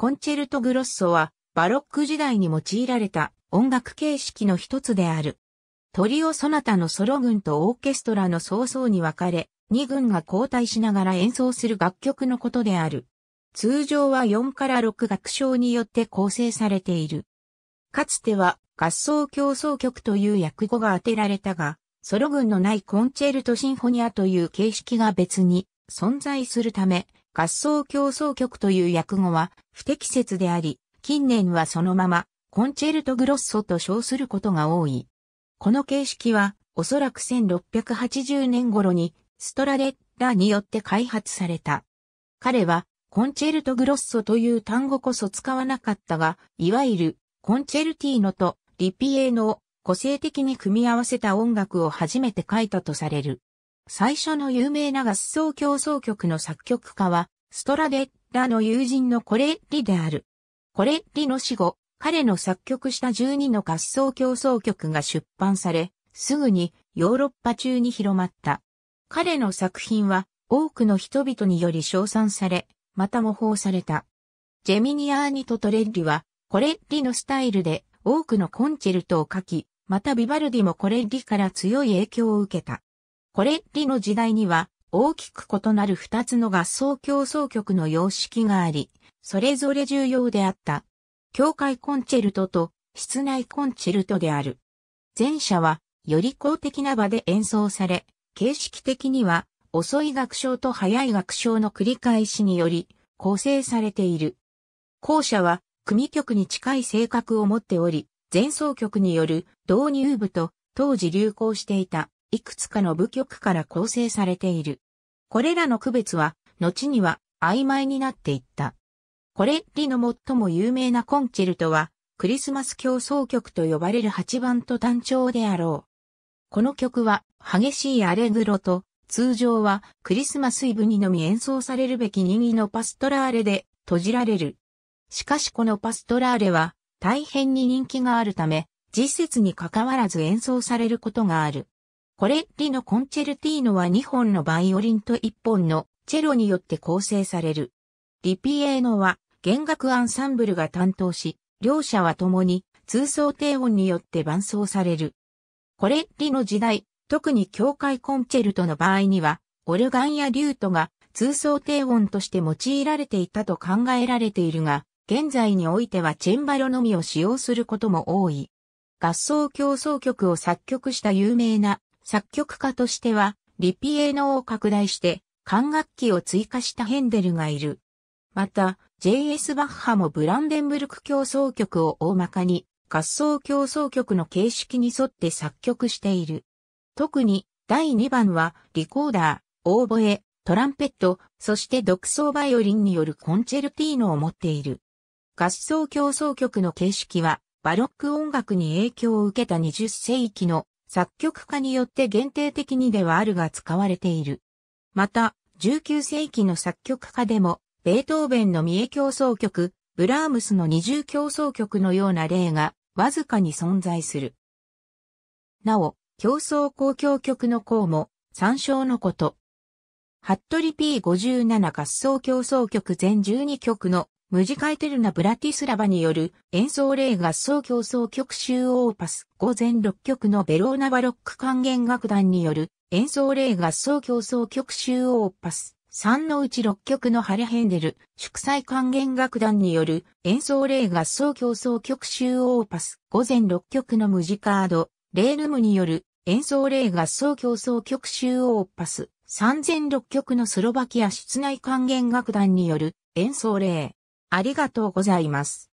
コンチェルトグロッソは、バロック時代に用いられた音楽形式の一つである。トリオ・ソナタのソロ群とオーケストラの早々に分かれ、2群が交代しながら演奏する楽曲のことである。通常は4から6楽章によって構成されている。かつては合奏競争曲という訳語が当てられたが、ソロ群のないコンチェルトシンフォニアという形式が別に存在するため、合奏競争曲という訳語は不適切であり、近年はそのままコンチェルトグロッソと称することが多い。この形式はおそらく1680年頃にストラレッラによって開発された。彼はコンチェルトグロッソという単語こそ使わなかったが、いわゆるコンチェルティーノとリピエーノを個性的に組み合わせた音楽を初めて書いたとされる。最初の有名な合奏競争曲の作曲家は、ストラデッラの友人のコレッリである。コレッリの死後、彼の作曲した12の合奏競争曲が出版され、すぐにヨーロッパ中に広まった。彼の作品は多くの人々により称賛され、また模倣された。ジェミニアーニとトレッリは、コレッリのスタイルで多くのコンチェルトを書き、またビバルディもコレッリから強い影響を受けた。コレッリの時代には大きく異なる二つの合奏競奏曲の様式があり、それぞれ重要であった。教会コンチェルトと室内コンチェルトである。前者はより公的な場で演奏され、形式的には遅い楽章と早い楽章の繰り返しにより構成されている。後者は組曲に近い性格を持っており、前奏曲による導入部と当時流行していたいくつかの部局から構成されている。これらの区別は、後には曖昧になっていった。これリの最も有名なコンチェルトは、クリスマス競争曲と呼ばれる8番と単調であろう。この曲は、激しいアレグロと、通常はクリスマスイブにのみ演奏されるべき人気のパストラーレで閉じられる。しかしこのパストラーレは大変に人気があるため、実節に関わらず演奏されることがある。コレッリのコンチェルティーノは2本のバイオリンと1本のチェロによって構成される。リピエーノは弦楽アンサンブルが担当し、両者は共に通奏低音によって伴奏される。コレッリの時代、特に教会コンチェルトの場合には、オルガンやリュートが通奏低音として用いられていたと考えられているが、現在においてはチェンバロのみを使用することも多い。合奏競争曲を作曲した有名な作曲家としては、リピエーノを拡大して、管楽器を追加したヘンデルがいる。また、J.S. バッハもブランデンブルク競争曲を大まかに、合奏競争曲の形式に沿って作曲している。特に、第2番は、リコーダー、オーボエ、トランペット、そして独奏バイオリンによるコンチェルティーノを持っている。合奏競争曲の形式は、バロック音楽に影響を受けた20世紀の作曲家によって限定的にではあるが使われている。また、19世紀の作曲家でも、ベートーベンの三重競争曲、ブラームスの二重競争曲のような例が、わずかに存在する。なお、競争交響曲の項も、参照のこと。ハットリ P57 合奏競争曲全12曲のムジカエテルナ・ブラティスラバによる演奏例合奏競争曲集オーパス午前6曲のベローナバロック管弦楽団による演奏例合奏競争曲集オーパス3のうち6曲のハレヘンデル祝祭管弦楽団による演奏例合奏競争曲集オーパス午前6曲のムジカードレールムによる演奏例合奏競争曲集オーパス3006曲のスロバキア室内管弦楽団による演奏例ありがとうございます。